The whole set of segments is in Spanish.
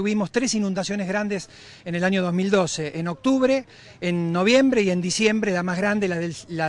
tuvimos tres inundaciones grandes en el año 2012, en octubre, en noviembre y en diciembre, la más grande, la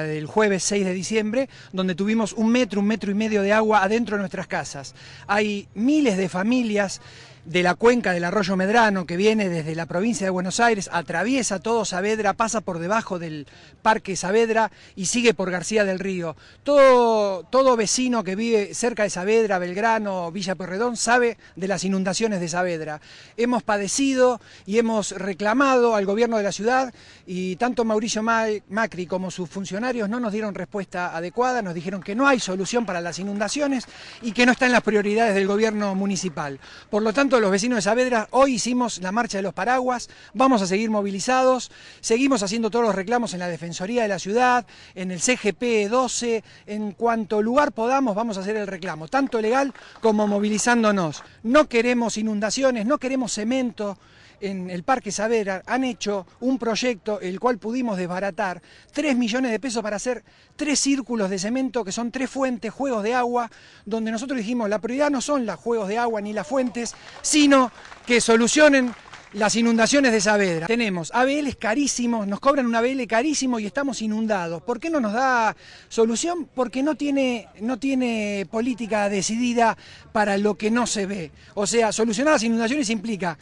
del, jueves 6 de diciembre, donde tuvimos un metro, un metro y medio de agua adentro de nuestras casas. Hay miles de familias de la cuenca del arroyo Medrano que viene desde la provincia de Buenos Aires, atraviesa todo Saavedra, pasa por debajo del Parque Saavedra y sigue por García del Río. Todo, todo vecino que vive cerca de Saavedra, Belgrano, Villa Perredón, sabe de las inundaciones de Saavedra. Hemos padecido y hemos reclamado al gobierno de la ciudad y tanto Mauricio Macri como sus funcionarios no nos dieron respuesta adecuada, nos dijeron que no hay solución para las inundaciones y que no está en las prioridades del gobierno municipal. Por lo tanto, los vecinos de Saavedra, hoy hicimos la marcha de los paraguas, vamos a seguir movilizados, seguimos haciendo todos los reclamos en la Defensoría de la Ciudad, en el CGP 12, en cuanto lugar podamos vamos a hacer el reclamo, tanto legal como movilizándonos. No queremos inundaciones, no queremos cemento, en el Parque Saavedra, han hecho un proyecto el cual pudimos desbaratar 3 millones de pesos para hacer tres círculos de cemento que son tres fuentes, juegos de agua, donde nosotros dijimos la prioridad no son los juegos de agua ni las fuentes, sino que solucionen las inundaciones de Saavedra. Tenemos ABL carísimos, nos cobran un ABL carísimo y estamos inundados. ¿Por qué no nos da solución? Porque no tiene, no tiene política decidida para lo que no se ve. O sea, solucionar las inundaciones implica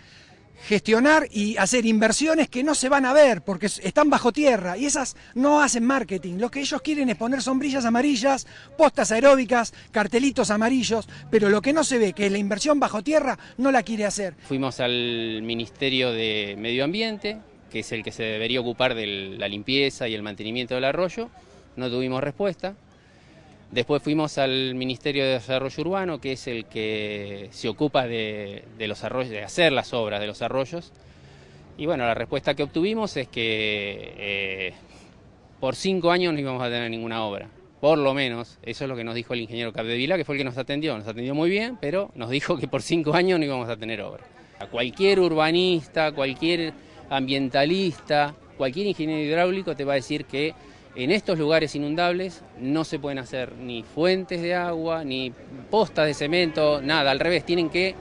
gestionar y hacer inversiones que no se van a ver porque están bajo tierra y esas no hacen marketing. Lo que ellos quieren es poner sombrillas amarillas, postas aeróbicas, cartelitos amarillos, pero lo que no se ve, que es la inversión bajo tierra, no la quiere hacer. Fuimos al Ministerio de Medio Ambiente, que es el que se debería ocupar de la limpieza y el mantenimiento del arroyo, no tuvimos respuesta. Después fuimos al Ministerio de Desarrollo Urbano, que es el que se ocupa de, los arroyos, de hacer las obras de los arroyos. Y bueno, la respuesta que obtuvimos es que eh, por cinco años no íbamos a tener ninguna obra. Por lo menos, eso es lo que nos dijo el ingeniero Capdevila, que fue el que nos atendió. Nos atendió muy bien, pero nos dijo que por cinco años no íbamos a tener obra. cualquier urbanista, cualquier ambientalista, cualquier ingeniero hidráulico te va a decir que en estos lugares inundables no se pueden hacer ni fuentes de agua, ni postas de cemento, nada, al revés, tienen que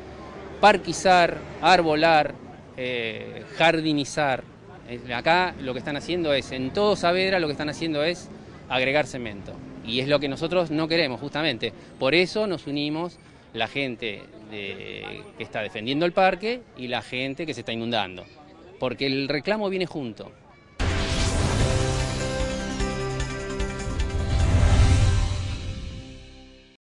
parquizar, arbolar, eh, jardinizar. Eh, acá lo que están haciendo es, en todo Saavedra lo que están haciendo es agregar cemento. Y es lo que nosotros no queremos, justamente. Por eso nos unimos la gente que está defendiendo el parque y la gente que se está inundando. Porque el reclamo viene junto.